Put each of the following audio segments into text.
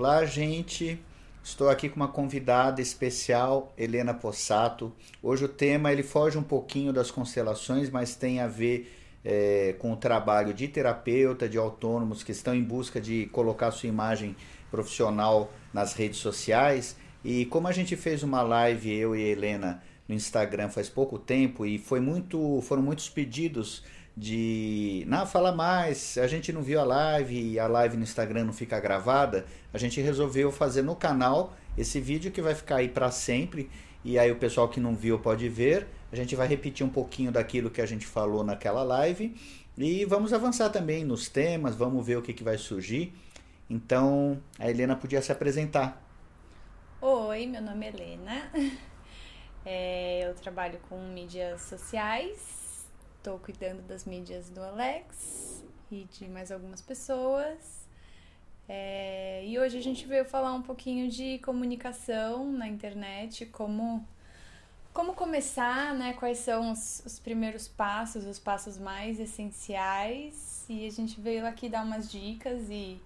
Olá, gente. Estou aqui com uma convidada especial, Helena Possato. Hoje o tema ele foge um pouquinho das constelações, mas tem a ver é, com o trabalho de terapeuta, de autônomos que estão em busca de colocar sua imagem profissional nas redes sociais. E como a gente fez uma live eu e Helena no Instagram faz pouco tempo e foi muito, foram muitos pedidos de não fala mais, a gente não viu a live e a live no Instagram não fica gravada, a gente resolveu fazer no canal esse vídeo que vai ficar aí para sempre e aí o pessoal que não viu pode ver. A gente vai repetir um pouquinho daquilo que a gente falou naquela live e vamos avançar também nos temas, vamos ver o que, que vai surgir. Então a Helena podia se apresentar. Oi, meu nome é Helena. É, eu trabalho com mídias sociais estou cuidando das mídias do Alex e de mais algumas pessoas. É, e hoje a gente veio falar um pouquinho de comunicação na internet, como, como começar, né? Quais são os, os primeiros passos, os passos mais essenciais. E a gente veio aqui dar umas dicas e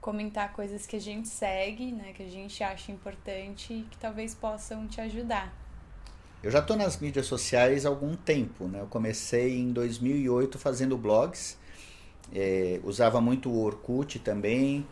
comentar coisas que a gente segue, né? Que a gente acha importante e que talvez possam te ajudar. Eu já estou nas mídias sociais há algum tempo, né? Eu comecei em 2008 fazendo blogs, é, usava muito o Orkut também,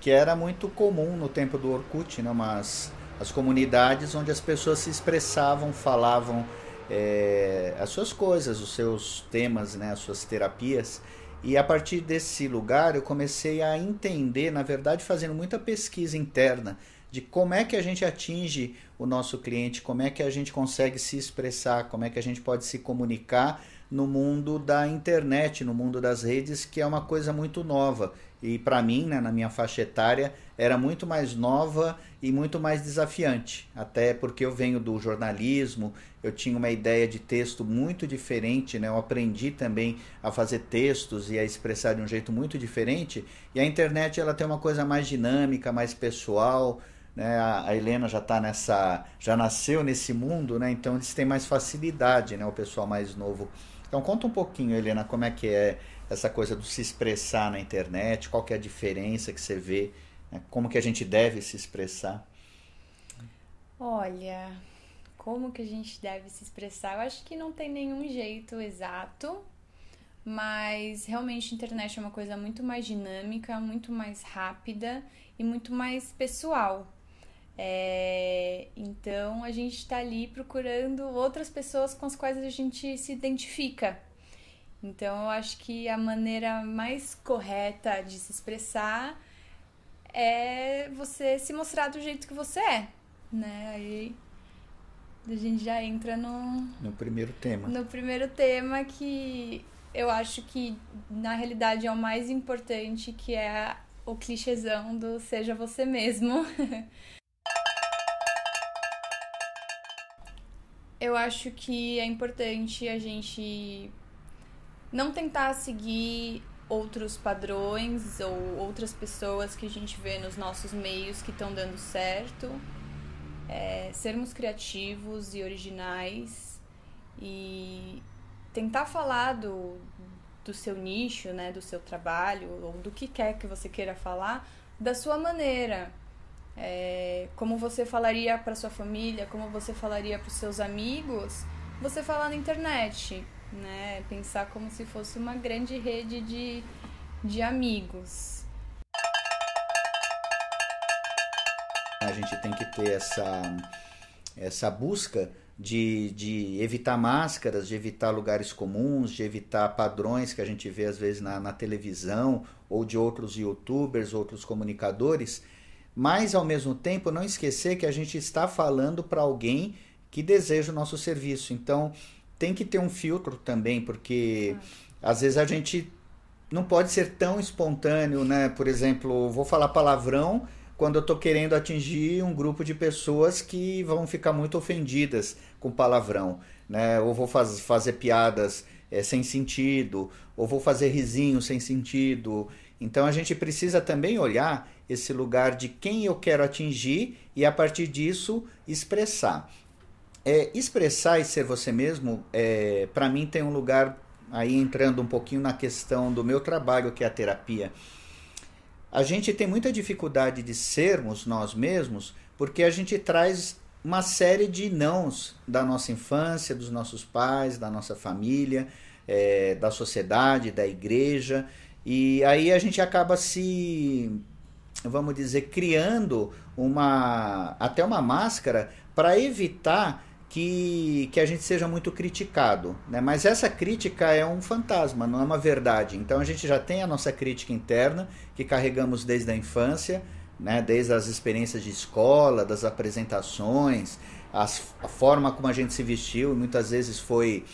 que era muito comum no tempo do Orkut, né? Mas as comunidades onde as pessoas se expressavam, falavam é, as suas coisas, os seus temas, né? As suas terapias. E a partir desse lugar eu comecei a entender, na verdade, fazendo muita pesquisa interna de como é que a gente atinge o nosso cliente, como é que a gente consegue se expressar, como é que a gente pode se comunicar no mundo da internet, no mundo das redes, que é uma coisa muito nova. E para mim, né, na minha faixa etária, era muito mais nova e muito mais desafiante. Até porque eu venho do jornalismo, eu tinha uma ideia de texto muito diferente, né? eu aprendi também a fazer textos e a expressar de um jeito muito diferente. E a internet ela tem uma coisa mais dinâmica, mais pessoal né? A, a Helena já tá nessa, já nasceu nesse mundo, né? Então eles têm mais facilidade, né? O pessoal mais novo. Então conta um pouquinho, Helena, como é que é essa coisa do se expressar na internet, qual que é a diferença que você vê, né? como que a gente deve se expressar? Olha, como que a gente deve se expressar? Eu acho que não tem nenhum jeito exato, mas realmente a internet é uma coisa muito mais dinâmica, muito mais rápida e muito mais pessoal. É, então a gente está ali procurando outras pessoas com as quais a gente se identifica. Então eu acho que a maneira mais correta de se expressar é você se mostrar do jeito que você é, né? Aí a gente já entra no no primeiro tema. No primeiro tema que eu acho que na realidade é o mais importante, que é o clichêzão do seja você mesmo. eu acho que é importante a gente não tentar seguir outros padrões ou outras pessoas que a gente vê nos nossos meios que estão dando certo. É, sermos criativos e originais e tentar falar do, do seu nicho, né, do seu trabalho ou do que quer que você queira falar da sua maneira é, como você falaria para sua família, como você falaria para os seus amigos, você falar na internet, né? Pensar como se fosse uma grande rede de, de amigos. A gente tem que ter essa, essa busca de, de evitar máscaras, de evitar lugares comuns, de evitar padrões que a gente vê às vezes na, na televisão ou de outros youtubers, outros comunicadores mas ao mesmo tempo não esquecer que a gente está falando para alguém que deseja o nosso serviço. Então tem que ter um filtro também, porque ah. às vezes a gente não pode ser tão espontâneo, né? Por exemplo, vou falar palavrão quando eu estou querendo atingir um grupo de pessoas que vão ficar muito ofendidas com palavrão, né? Ou vou faz, fazer piadas é, sem sentido, ou vou fazer risinho sem sentido. Então a gente precisa também olhar esse lugar de quem eu quero atingir e a partir disso expressar. É, expressar e ser você mesmo, é, para mim, tem um lugar aí entrando um pouquinho na questão do meu trabalho, que é a terapia. A gente tem muita dificuldade de sermos nós mesmos porque a gente traz uma série de nãos da nossa infância, dos nossos pais, da nossa família, é, da sociedade, da igreja. E aí a gente acaba se vamos dizer, criando uma até uma máscara para evitar que, que a gente seja muito criticado. Né? Mas essa crítica é um fantasma, não é uma verdade. Então a gente já tem a nossa crítica interna, que carregamos desde a infância, né? desde as experiências de escola, das apresentações, as, a forma como a gente se vestiu, muitas vezes foi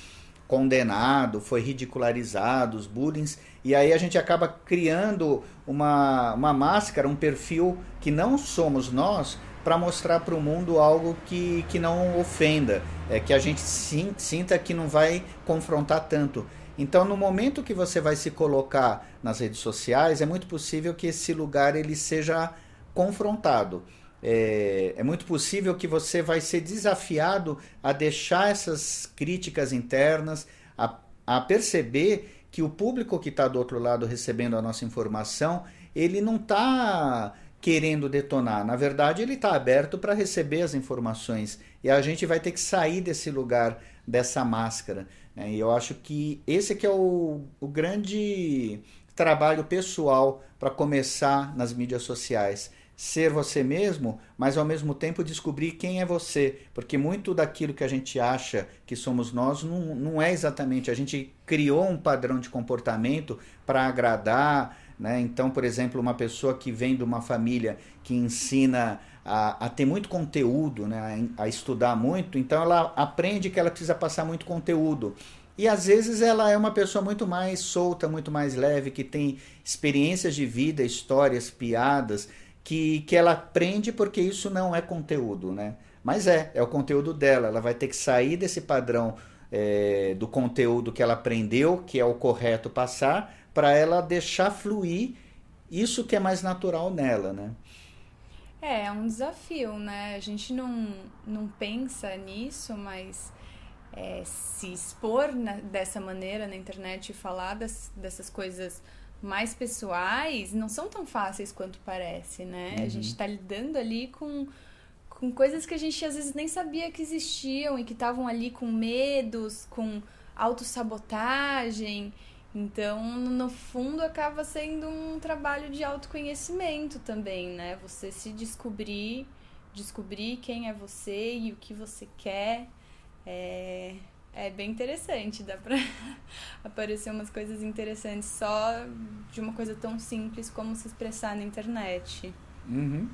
condenado, foi ridicularizado, os bullying, e aí a gente acaba criando uma, uma máscara, um perfil que não somos nós para mostrar para o mundo algo que, que não ofenda, é que a gente sim, sinta que não vai confrontar tanto. Então, no momento que você vai se colocar nas redes sociais, é muito possível que esse lugar ele seja confrontado é, é, muito possível que você vai ser desafiado a deixar essas críticas internas, a, a perceber que o público que está do outro lado recebendo a nossa informação, ele não está querendo detonar. Na verdade, ele está aberto para receber as informações e a gente vai ter que sair desse lugar, dessa máscara. Né? E eu acho que esse é o, o grande trabalho pessoal para começar nas mídias sociais ser você mesmo, mas ao mesmo tempo descobrir quem é você, porque muito daquilo que a gente acha que somos nós não, não é exatamente. A gente criou um padrão de comportamento para agradar. Né? Então, por exemplo, uma pessoa que vem de uma família que ensina a, a ter muito conteúdo, né? a, a estudar muito, então ela aprende que ela precisa passar muito conteúdo. E às vezes ela é uma pessoa muito mais solta, muito mais leve, que tem experiências de vida, histórias, piadas, que, que ela aprende porque isso não é conteúdo, né? Mas é, é o conteúdo dela. Ela vai ter que sair desse padrão é, do conteúdo que ela aprendeu, que é o correto passar, para ela deixar fluir isso que é mais natural nela, né? É, é um desafio, né? A gente não, não pensa nisso, mas é, se expor na, né, dessa maneira na internet e falar das, dessas coisas mais pessoais não são tão fáceis quanto parece, né? Uhum. A gente está lidando ali com, com coisas que a gente às vezes nem sabia que existiam e que estavam ali com medos, com autossabotagem. Então, no fundo, acaba sendo um trabalho de autoconhecimento também, né? Você se descobrir, descobrir quem é você e o que você quer. É, é bem interessante, dá pra aparecer umas coisas interessantes só de uma coisa tão simples como se expressar na internet. Uhum.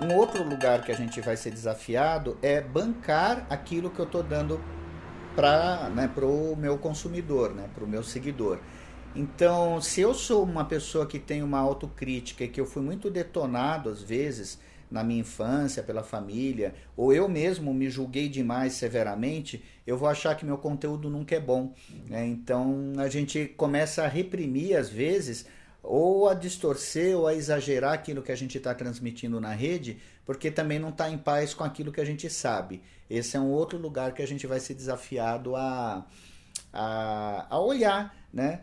um outro lugar que a gente vai ser desafiado é bancar aquilo que eu estou dando para né, o meu consumidor, né, para o meu seguidor. Então, se eu sou uma pessoa que tem uma autocrítica e que eu fui muito detonado às vezes na minha infância, pela família, ou eu mesmo me julguei demais severamente, eu vou achar que meu conteúdo nunca é bom. Né? Então a gente começa a reprimir, às vezes, ou a distorcer ou a exagerar aquilo que a gente está transmitindo na rede, porque também não está em paz com aquilo que a gente sabe. Esse é um outro lugar que a gente vai ser desafiado a, a, a olhar, né?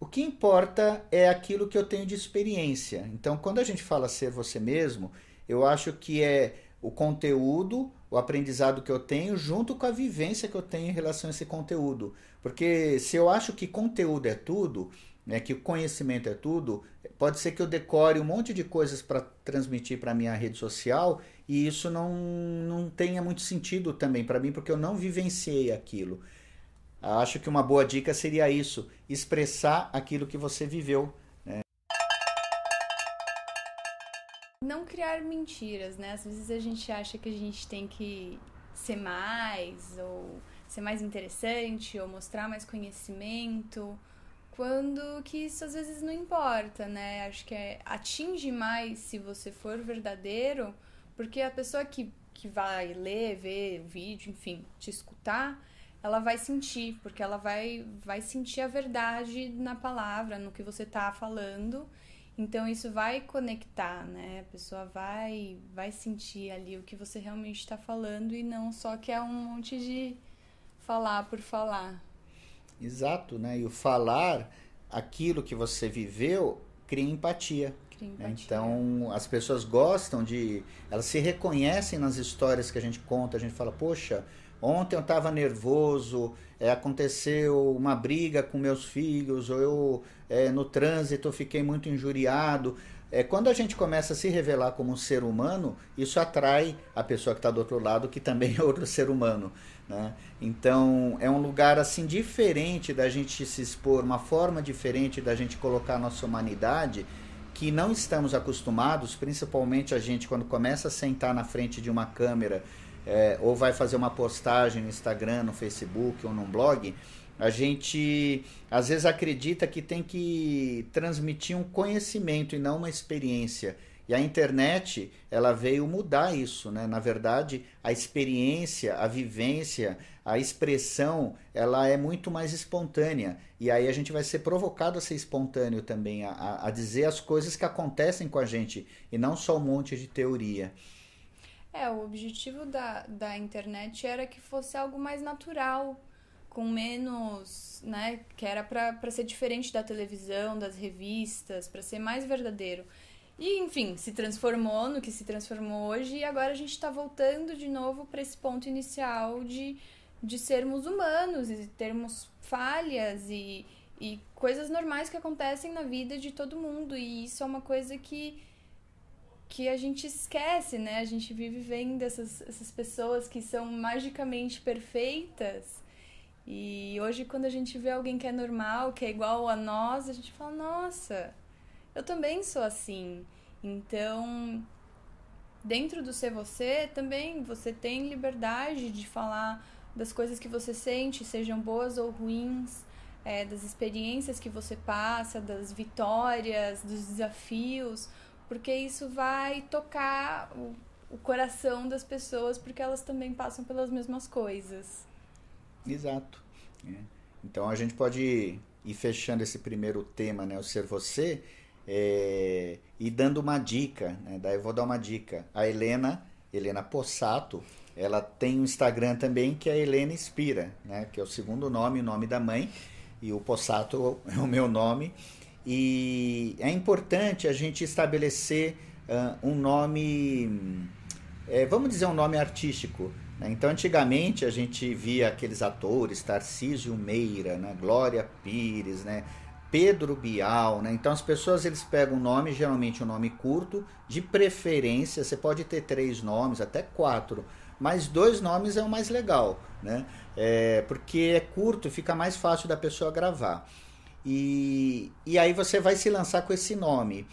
O que importa é aquilo que eu tenho de experiência. Então, quando a gente fala ser você mesmo, eu acho que é o conteúdo, o aprendizado que eu tenho, junto com a vivência que eu tenho em relação a esse conteúdo. Porque se eu acho que conteúdo é tudo, né, que conhecimento é tudo, pode ser que eu decore um monte de coisas para transmitir para minha rede social e isso não, não tenha muito sentido também para mim, porque eu não vivenciei aquilo. Acho que uma boa dica seria isso: expressar aquilo que você viveu não criar mentiras, né? Às vezes a gente acha que a gente tem que ser mais ou ser mais interessante ou mostrar mais conhecimento, quando que isso às vezes não importa, né? Acho que é, atinge mais se você for verdadeiro, porque a pessoa que, que vai ler, ver o vídeo, enfim, te escutar, ela vai sentir, porque ela vai, vai sentir a verdade na palavra, no que você tá falando então isso vai conectar, né? A pessoa vai vai sentir ali o que você realmente está falando e não só que é um monte de falar por falar. Exato, né? E o falar aquilo que você viveu cria empatia. Cria né? empatia. Então as pessoas gostam de, elas se reconhecem nas histórias que a gente conta, a gente fala, poxa, Ontem eu estava nervoso, é, aconteceu uma briga com meus filhos, ou eu é, no trânsito fiquei muito injuriado. É, quando a gente começa a se revelar como um ser humano, isso atrai a pessoa que está do outro lado, que também é outro ser humano. Né? Então é um lugar assim diferente da gente se expor, uma forma diferente da gente colocar a nossa humanidade que não estamos acostumados, principalmente a gente quando começa a sentar na frente de uma câmera é, ou vai fazer uma postagem no Instagram, no Facebook ou num blog, a gente às vezes acredita que tem que transmitir um conhecimento e não uma experiência. E a internet, ela veio mudar isso, né? Na verdade, a experiência, a vivência, a expressão, ela é muito mais espontânea. E aí a gente vai ser provocado a ser espontâneo também, a, a dizer as coisas que acontecem com a gente e não só um monte de teoria. É, o objetivo da, da internet era que fosse algo mais natural, com menos, né, que era para ser diferente da televisão, das revistas, para ser mais verdadeiro. E enfim, se transformou no que se transformou hoje e agora a gente está voltando de novo para esse ponto inicial de, de sermos humanos e termos falhas e, e coisas normais que acontecem na vida de todo mundo e isso é uma coisa que que a gente esquece, né? A gente vive vendo essas, essas pessoas que são magicamente perfeitas. E hoje, quando a gente vê alguém que é normal, que é igual a nós, a gente fala: nossa, eu também sou assim. Então, dentro do ser você, também você tem liberdade de falar das coisas que você sente, sejam boas ou ruins, é, das experiências que você passa, das vitórias, dos desafios porque isso vai tocar o, o coração das pessoas, porque elas também passam pelas mesmas coisas. Exato. É. Então a gente pode ir fechando esse primeiro tema, né? O ser você, é, e dando uma dica, né? Daí eu vou dar uma dica. A Helena, Helena Possato, ela tem um Instagram também que é Helena Inspira, né? Que é o segundo nome, o nome da mãe, e o Possato é o meu nome. E é importante a gente estabelecer uh, um nome, é, vamos dizer, um nome artístico. Né? Então, antigamente a gente via aqueles atores, Tarcísio Meira, né? Glória Pires, né? Pedro Bial, né? Então as pessoas eles pegam um nome, geralmente um nome curto, de preferência, você pode ter três nomes, até quatro, mas dois nomes é o mais legal, né? É, porque é curto, fica mais fácil da pessoa gravar. E, e aí você vai se lançar com esse nome.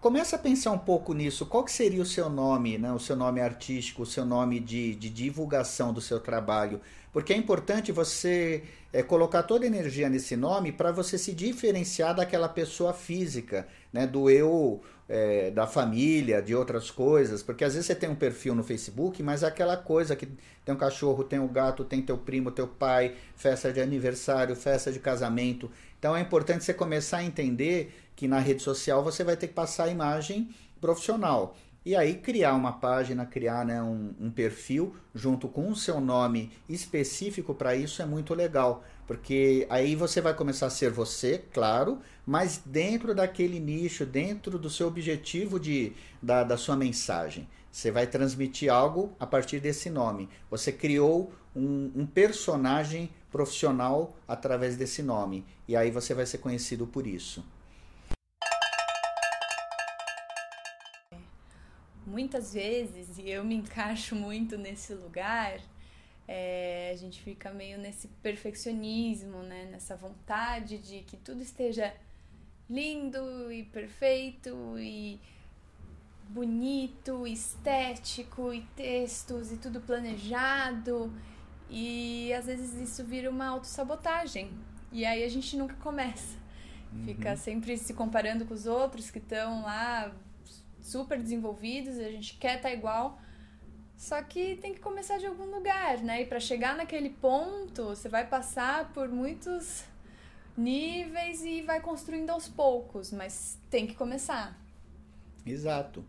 Começa a pensar um pouco nisso. Qual que seria o seu nome, né? o seu nome artístico, o seu nome de, de divulgação do seu trabalho? Porque é importante você é, colocar toda a energia nesse nome para você se diferenciar daquela pessoa física né, do eu é, da família, de outras coisas, porque às vezes você tem um perfil no Facebook, mas é aquela coisa que tem um cachorro, tem um gato, tem teu primo, teu pai, festa de aniversário, festa de casamento. Então é importante você começar a entender que na rede social você vai ter que passar a imagem profissional e aí criar uma página, criar né, um, um, perfil junto com o seu nome específico para isso é muito legal, porque aí você vai começar a ser você, claro, mas dentro daquele nicho, dentro do seu objetivo de, da, da sua mensagem. Você vai transmitir algo a partir desse nome. Você criou um, um personagem profissional através desse nome, e aí você vai ser conhecido por isso. muitas vezes, e eu me encaixo muito nesse lugar, é, a gente fica meio nesse perfeccionismo, né? nessa vontade de que tudo esteja lindo e perfeito e bonito, estético e textos e tudo planejado. E às vezes isso vira uma autossabotagem. E aí a gente nunca começa. Uhum. Fica sempre se comparando com os outros que estão lá super desenvolvidos, a gente quer estar tá igual. Só que tem que começar de algum lugar, né? E para chegar naquele ponto, você vai passar por muitos níveis e vai construindo aos poucos, mas tem que começar. Exato.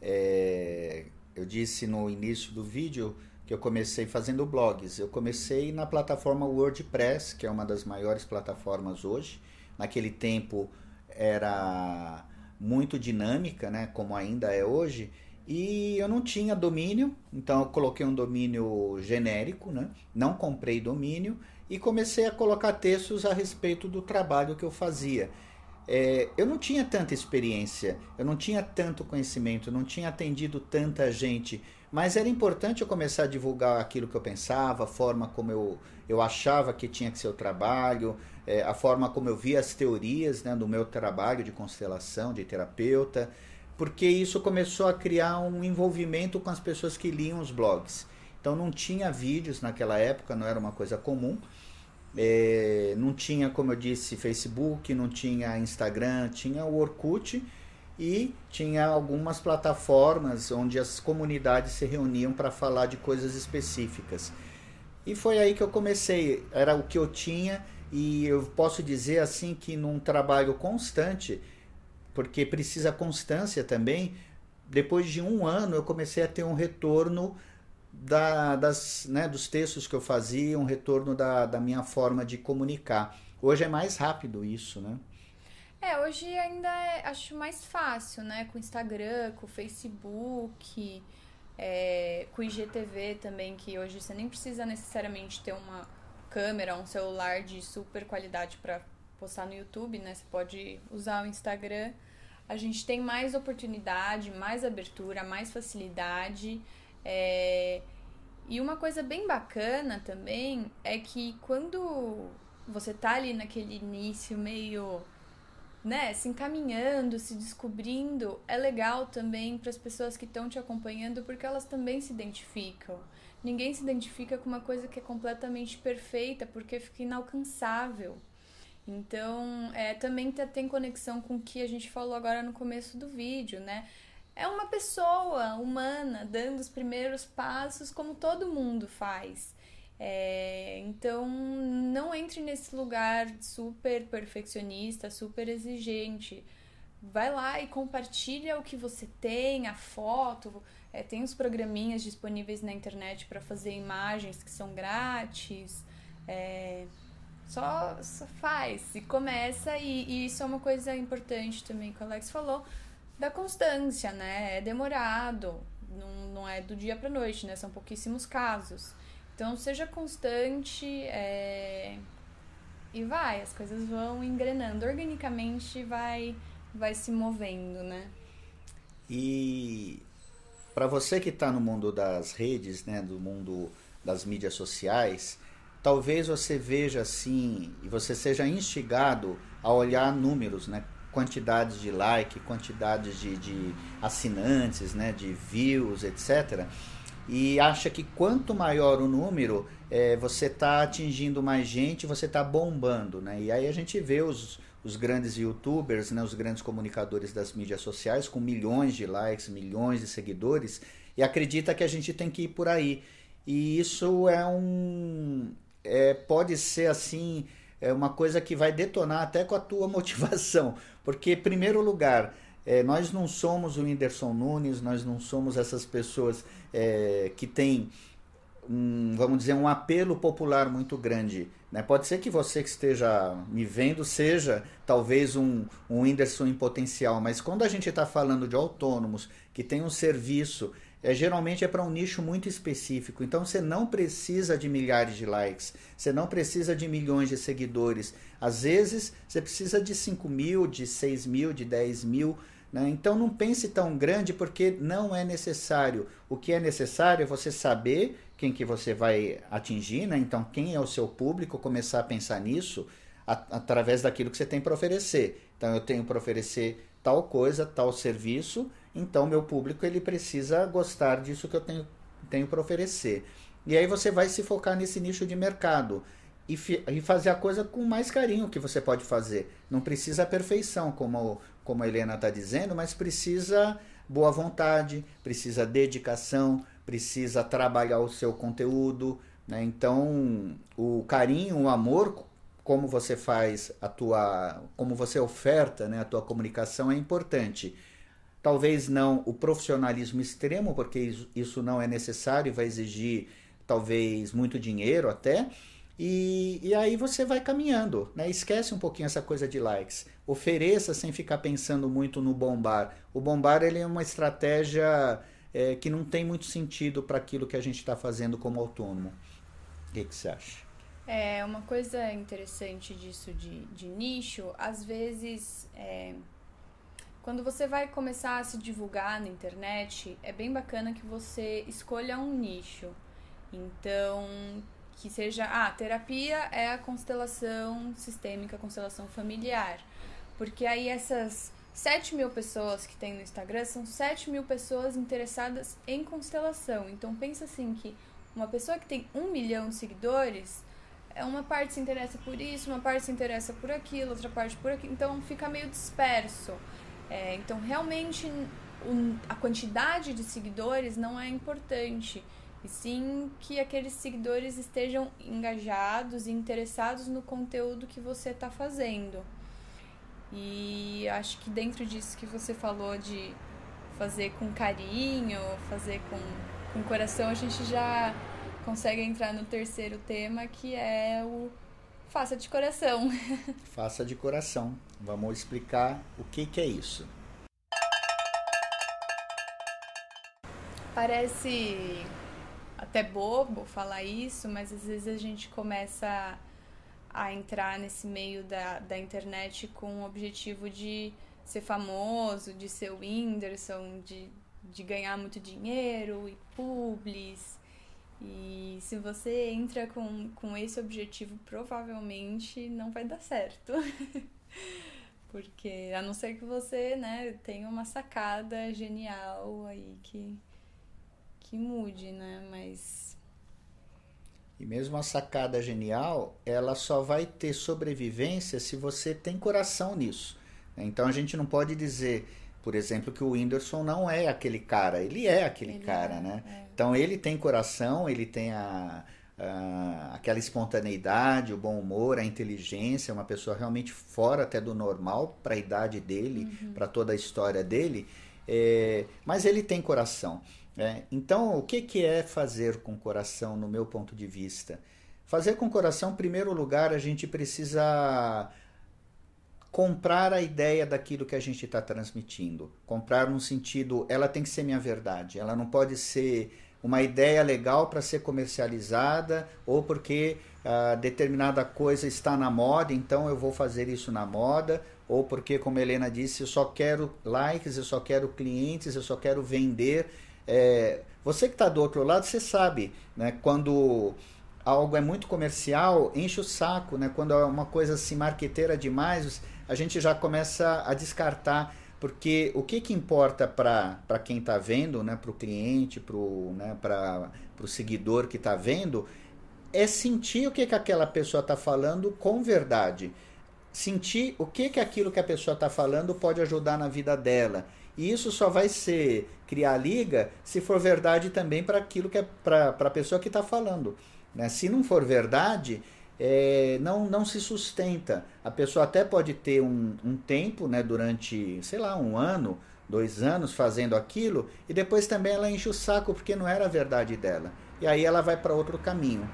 É, eu disse no início do vídeo que eu comecei fazendo blogs. Eu comecei na plataforma WordPress, que é uma das maiores plataformas hoje. Naquele tempo era muito dinâmica, né, como ainda é hoje, e eu não tinha domínio, então eu coloquei um domínio genérico, né? não comprei domínio e comecei a colocar textos a respeito do trabalho que eu fazia. É, eu não tinha tanta experiência, eu não tinha tanto conhecimento, eu não tinha atendido tanta gente. Mas era importante eu começar a divulgar aquilo que eu pensava, a forma como eu, eu achava que tinha que ser o trabalho, é, a forma como eu via as teorias né, do meu trabalho de constelação, de terapeuta, porque isso começou a criar um envolvimento com as pessoas que liam os blogs. Então não tinha vídeos naquela época, não era uma coisa comum. É, não tinha, como eu disse, Facebook, não tinha Instagram, tinha o Orkut e tinha algumas plataformas onde as comunidades se reuniam para falar de coisas específicas. E foi aí que eu comecei, era o que eu tinha e eu posso dizer assim que num trabalho constante, porque precisa constância também, depois de um ano eu comecei a ter um retorno da, das, né, dos textos que eu fazia, um retorno da, da minha forma de comunicar. Hoje é mais rápido isso, né? É, hoje ainda é, acho mais fácil, né? Com o Instagram, com o Facebook, é, com o IGTV também, que hoje você nem precisa necessariamente ter uma câmera, um celular de super qualidade para postar no YouTube, né? Você pode usar o Instagram. A gente tem mais oportunidade, mais abertura, mais facilidade. É... E uma coisa bem bacana também é que quando você tá ali naquele início meio né, se encaminhando, se descobrindo, é legal também para as pessoas que estão te acompanhando porque elas também se identificam. Ninguém se identifica com uma coisa que é completamente perfeita porque fica inalcançável. Então, é, também tá, tem conexão com o que a gente falou agora no começo do vídeo, né? É uma pessoa humana dando os primeiros passos como todo mundo faz. É, então, não entre nesse lugar super perfeccionista, super exigente. Vai lá e compartilha o que você tem, a foto. É, tem uns programinhas disponíveis na internet para fazer imagens que são grátis. É, só, só, faz e começa. E, e isso é uma coisa importante também que o Alex falou da constância, né? É demorado, não, não é do dia para noite, né? São pouquíssimos casos. Então seja constante é... e vai, as coisas vão engrenando, organicamente vai, vai se movendo, né? E para você que está no mundo das redes, né, do mundo das mídias sociais, talvez você veja assim e você seja instigado a olhar números, né? quantidades de like, quantidades de, de assinantes, né, de views, etc e acha que quanto maior o número, é, você está atingindo mais gente, você está bombando, né? E aí a gente vê os, os grandes youtubers, né, os grandes comunicadores das mídias sociais com milhões de likes, milhões de seguidores e acredita que a gente tem que ir por aí. E isso é um é, pode ser assim é uma coisa que vai detonar até com a tua motivação, porque primeiro lugar é, nós não somos o Whindersson Nunes, nós não somos essas pessoas é, que têm, um, vamos dizer, um apelo popular muito grande. Né? Pode ser que você que esteja me vendo seja talvez um, um Whindersson em potencial, mas quando a gente está falando de autônomos que tem um serviço, é, geralmente é para um nicho muito específico. Então você não precisa de milhares de likes, você não precisa de milhões de seguidores. Às vezes você precisa de 5 mil, de 6 mil, de 10 mil né? Então não pense tão grande porque não é necessário. O que é necessário é você saber quem que você vai atingir, né? então quem é o seu público, começar a pensar nisso através daquilo que você tem para oferecer. Então eu tenho para oferecer tal coisa, tal serviço, então meu público ele precisa gostar disso que eu tenho, tenho para oferecer. E aí você vai se focar nesse nicho de mercado e, e fazer a coisa com mais carinho que você pode fazer. Não precisa a perfeição, como como a Helena está dizendo, mas precisa boa vontade, precisa dedicação, precisa trabalhar o seu conteúdo. Né? Então, o carinho, o amor, como você faz a tua, como você oferta né, a tua comunicação é importante. Talvez não o profissionalismo extremo, porque isso não é necessário, e vai exigir talvez muito dinheiro até, e, e aí você vai caminhando, né? Esquece um pouquinho essa coisa de likes. Ofereça sem ficar pensando muito no bombar. O bombar ele é uma estratégia é, que não tem muito sentido para aquilo que a gente está fazendo como autônomo. O que, que você acha? É, uma coisa interessante disso de, de nicho, às vezes, é, quando você vai começar a se divulgar na internet, é bem bacana que você escolha um nicho. Então, que seja, ah, terapia é a constelação sistêmica, a constelação familiar. Porque aí essas 7 mil pessoas que tem no Instagram são 7 mil pessoas interessadas em constelação. Então pensa assim que uma pessoa que tem um milhão de seguidores, é uma parte se interessa por isso, uma parte se interessa por aquilo, outra parte por aquilo. Então fica meio disperso. É, então realmente um, a quantidade de seguidores não é importante e sim que aqueles seguidores estejam engajados e interessados no conteúdo que você está fazendo. E acho que dentro disso que você falou de fazer com carinho, fazer com, com coração, a gente já consegue entrar no terceiro tema que é o faça de coração. faça de coração. Vamos explicar o que, que é isso. Parece até bobo falar isso, mas às vezes a gente começa a entrar nesse meio da, da internet com o objetivo de ser famoso, de ser o Whindersson, de, de ganhar muito dinheiro e publis. E se você entra com, com esse objetivo, provavelmente não vai dar certo. Porque a não ser que você né, tenha uma sacada genial aí que que mude, né? Mas. E mesmo a sacada genial, ela só vai ter sobrevivência se você tem coração nisso. Né? Então a gente não pode dizer, por exemplo, que o Whindersson não é aquele cara. Ele é aquele ele cara, é, né? É. Então ele tem coração, ele tem a, a, aquela espontaneidade, o bom humor, a inteligência, é uma pessoa realmente fora até do normal para a idade dele, uhum. para toda a história dele. É, mas ele tem coração. É, então, o que, que é fazer com o coração, no meu ponto de vista? Fazer com o coração, em primeiro lugar, a gente precisa comprar a ideia daquilo que a gente está transmitindo. Comprar no sentido, ela tem que ser minha verdade, ela não pode ser uma ideia legal para ser comercializada ou porque ah, determinada coisa está na moda, então eu vou fazer isso na moda, ou porque, como a Helena disse, eu só quero likes, eu só quero clientes, eu só quero vender. É, você que está do outro lado, você sabe, né? Quando algo é muito comercial, enche o saco, né? Quando é uma coisa assim marqueteira demais, a gente já começa a descartar, porque o que, que importa para quem está vendo, né? Para o cliente, para o né? seguidor que está vendo, é sentir o que, que aquela pessoa está falando com verdade. Sentir o que, que aquilo que a pessoa está falando pode ajudar na vida dela. E isso só vai ser criar liga se for verdade também para aquilo que é para a pessoa que está falando. Né? Se não for verdade, é, não, não se sustenta. A pessoa até pode ter um, um tempo, né, durante, sei lá, um ano, dois anos fazendo aquilo, e depois também ela enche o saco porque não era a verdade dela. E aí ela vai para outro caminho.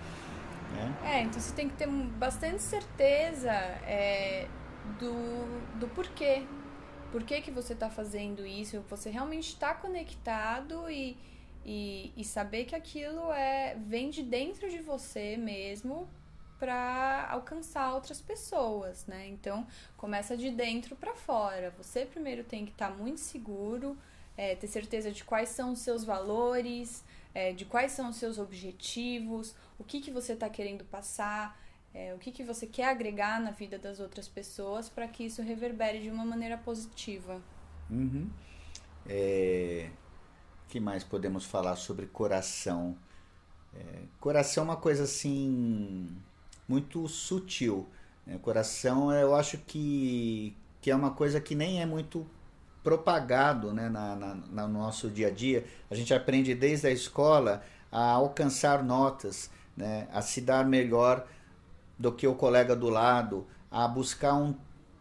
Né? É, então você tem que ter bastante certeza é, do, do porquê por que, que você está fazendo isso, você realmente está conectado e, e, e, saber que aquilo é vem de dentro de você mesmo para alcançar outras pessoas, né? Então começa de dentro para fora. Você primeiro tem que estar tá muito seguro, é, ter certeza de quais são os seus valores, é, de quais são os seus objetivos, o que, que você está querendo passar, é, o que, que você quer agregar na vida das outras pessoas para que isso reverbere de uma maneira positiva? Uhum. É, que mais podemos falar sobre coração? É, coração é uma coisa assim muito sutil. Né? Coração, eu acho que, que é uma coisa que nem é muito propagado né, na, na, no nosso dia a dia. A gente aprende desde a escola a alcançar notas, né, a se dar melhor do que o colega do lado, a buscar um,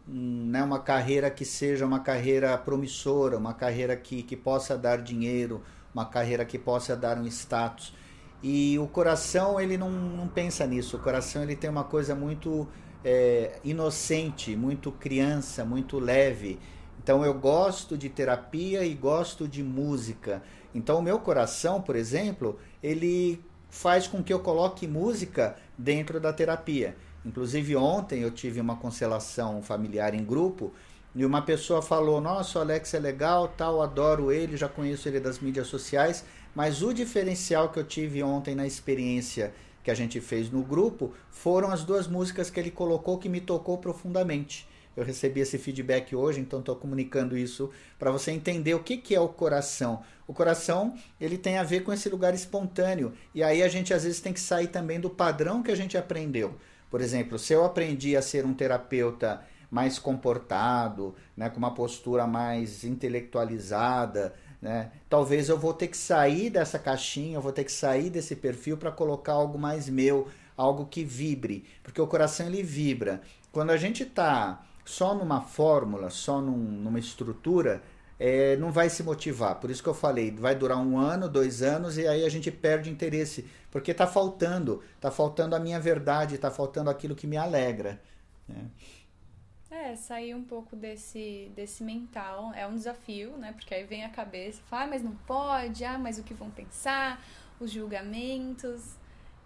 um, né, uma carreira que seja uma carreira promissora, uma carreira que, que possa dar dinheiro, uma carreira que possa dar um status. E o coração, ele não, não pensa nisso. O coração, ele tem uma coisa muito é, inocente, muito criança, muito leve. Então, eu gosto de terapia e gosto de música. Então, o meu coração, por exemplo, ele faz com que eu coloque música dentro da terapia. Inclusive, ontem eu tive uma constelação familiar em grupo e uma pessoa falou: Nossa, o Alex é legal, tal, adoro ele, já conheço ele das mídias sociais, mas o diferencial que eu tive ontem na experiência que a gente fez no grupo foram as duas músicas que ele colocou que me tocou profundamente. Eu recebi esse feedback hoje, então estou comunicando isso para você entender o que, que é o coração. O coração ele tem a ver com esse lugar espontâneo e aí a gente às vezes tem que sair também do padrão que a gente aprendeu. Por exemplo, se eu aprendi a ser um terapeuta mais comportado, né, com uma postura mais intelectualizada, né? Talvez eu vou ter que sair dessa caixinha, eu vou ter que sair desse perfil para colocar algo mais meu, algo que vibre, porque o coração ele vibra. Quando a gente está só numa fórmula, só num, numa estrutura, é, não vai se motivar. Por isso que eu falei, vai durar um ano, dois anos e aí a gente perde interesse, porque está faltando, está faltando a minha verdade, está faltando aquilo que me alegra. Né? É, sair um pouco desse, desse mental é um desafio, né? Porque aí vem a cabeça, fala, ah, mas não pode, ah, mas o que vão pensar, os julgamentos,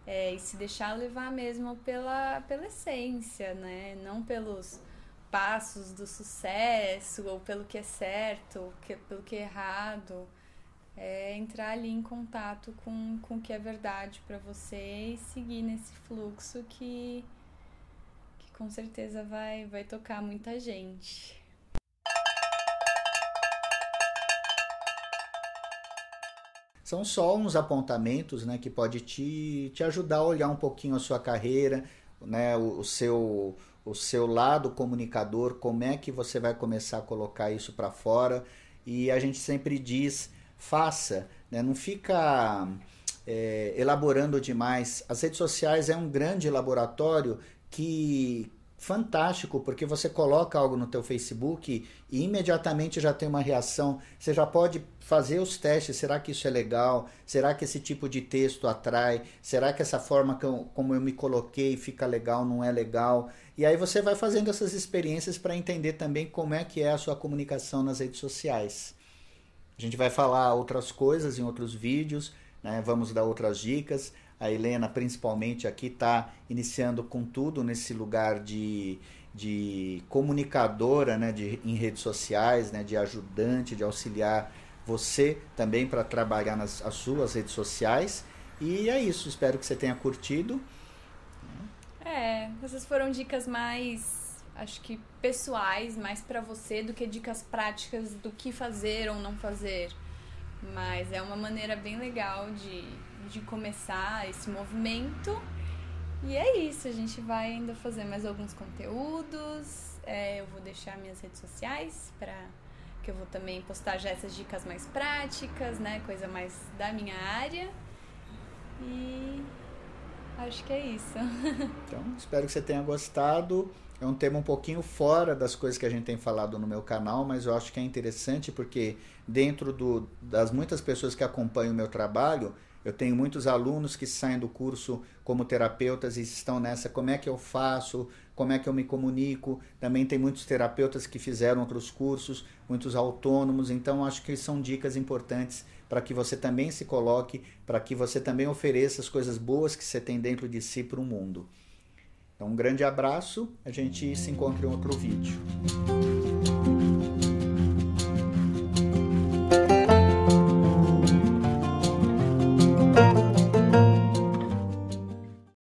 é, e se deixar levar mesmo pela, pela essência, né? Não pelos passos do sucesso, ou pelo que é certo, ou que, pelo que é errado. É entrar ali em contato com, com o que é verdade para você e seguir nesse fluxo que, que com certeza vai, vai tocar muita gente. São só uns apontamentos né, que pode te, te ajudar a olhar um pouquinho a sua carreira, né, o, o seu o seu lado comunicador, como é que você vai começar a colocar isso para fora. E a gente sempre diz, faça, né? não fica é, elaborando demais. As redes sociais é um grande laboratório que, fantástico, porque você coloca algo no teu Facebook e imediatamente já tem uma reação, você já pode fazer os testes, será que isso é legal? Será que esse tipo de texto atrai? Será que essa forma que eu, como eu me coloquei fica legal, não é legal? E aí você vai fazendo essas experiências para entender também como é que é a sua comunicação nas redes sociais. A gente vai falar outras coisas em outros vídeos, né? vamos dar outras dicas, a Helena, principalmente aqui, está iniciando com tudo nesse lugar de, de comunicadora né, de, em redes sociais, né, de ajudante, de auxiliar você também para trabalhar nas suas redes sociais. E é isso, espero que você tenha curtido. É, essas foram dicas mais, acho que pessoais, mais para você do que dicas práticas do que fazer ou não fazer. Mas é uma maneira bem legal de de começar esse movimento. E é isso, a gente vai ainda fazer mais alguns conteúdos. É, eu vou deixar minhas redes sociais para que eu vou também postar já essas dicas mais práticas, né? Coisa mais da minha área. E acho que é isso. Então, espero que você tenha gostado. É um tema um pouquinho fora das coisas que a gente tem falado no meu canal, mas eu acho que é interessante porque dentro do, das muitas pessoas que acompanham o meu trabalho, eu tenho muitos alunos que saem do curso como terapeutas e estão nessa, como é que eu faço, como é que eu me comunico. Também tem muitos terapeutas que fizeram outros cursos, muitos autônomos, então acho que são dicas importantes para que você também se coloque, para que você também ofereça as coisas boas que você tem dentro de si para o mundo. Então, um grande abraço, a gente se encontra em outro vídeo.